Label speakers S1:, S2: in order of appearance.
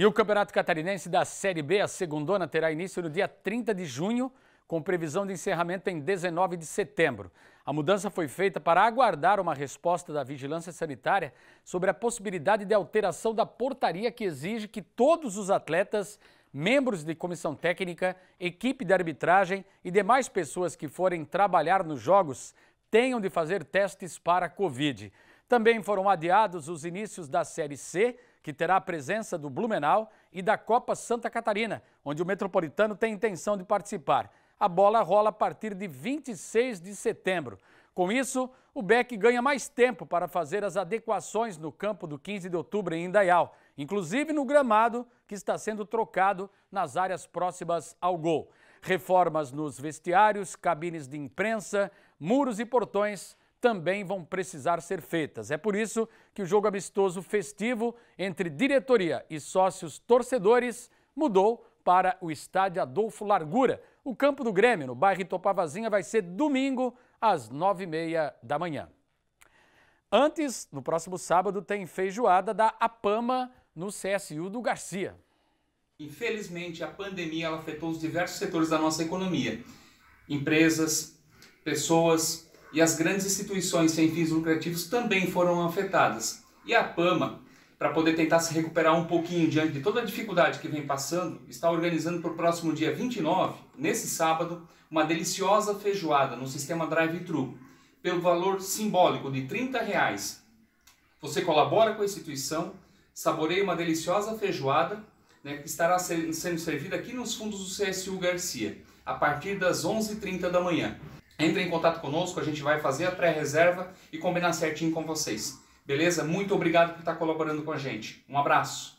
S1: E o Campeonato Catarinense da Série B, a segundona, terá início no dia 30 de junho, com previsão de encerramento em 19 de setembro. A mudança foi feita para aguardar uma resposta da Vigilância Sanitária sobre a possibilidade de alteração da portaria que exige que todos os atletas, membros de comissão técnica, equipe de arbitragem e demais pessoas que forem trabalhar nos jogos tenham de fazer testes para a Covid. Também foram adiados os inícios da Série C que terá a presença do Blumenau e da Copa Santa Catarina, onde o Metropolitano tem intenção de participar. A bola rola a partir de 26 de setembro. Com isso, o Beck ganha mais tempo para fazer as adequações no campo do 15 de outubro em Indaial, inclusive no gramado que está sendo trocado nas áreas próximas ao gol. Reformas nos vestiários, cabines de imprensa, muros e portões também vão precisar ser feitas. É por isso que o jogo amistoso festivo entre diretoria e sócios torcedores mudou para o estádio Adolfo Largura. O campo do Grêmio, no bairro Topavazinha, vai ser domingo às nove e meia da manhã. Antes, no próximo sábado, tem feijoada da Apama no CSU do Garcia.
S2: Infelizmente, a pandemia afetou os diversos setores da nossa economia. Empresas, pessoas, e as grandes instituições sem fins lucrativos também foram afetadas. E a PAMA, para poder tentar se recuperar um pouquinho diante de toda a dificuldade que vem passando, está organizando para o próximo dia 29, nesse sábado, uma deliciosa feijoada no sistema drive-thru, pelo valor simbólico de 30 reais. Você colabora com a instituição, saboreia uma deliciosa feijoada né, que estará sendo servida aqui nos fundos do CSU Garcia, a partir das 11h30 da manhã. Entre em contato conosco, a gente vai fazer a pré-reserva e combinar certinho com vocês. Beleza? Muito obrigado por estar colaborando com a gente. Um abraço!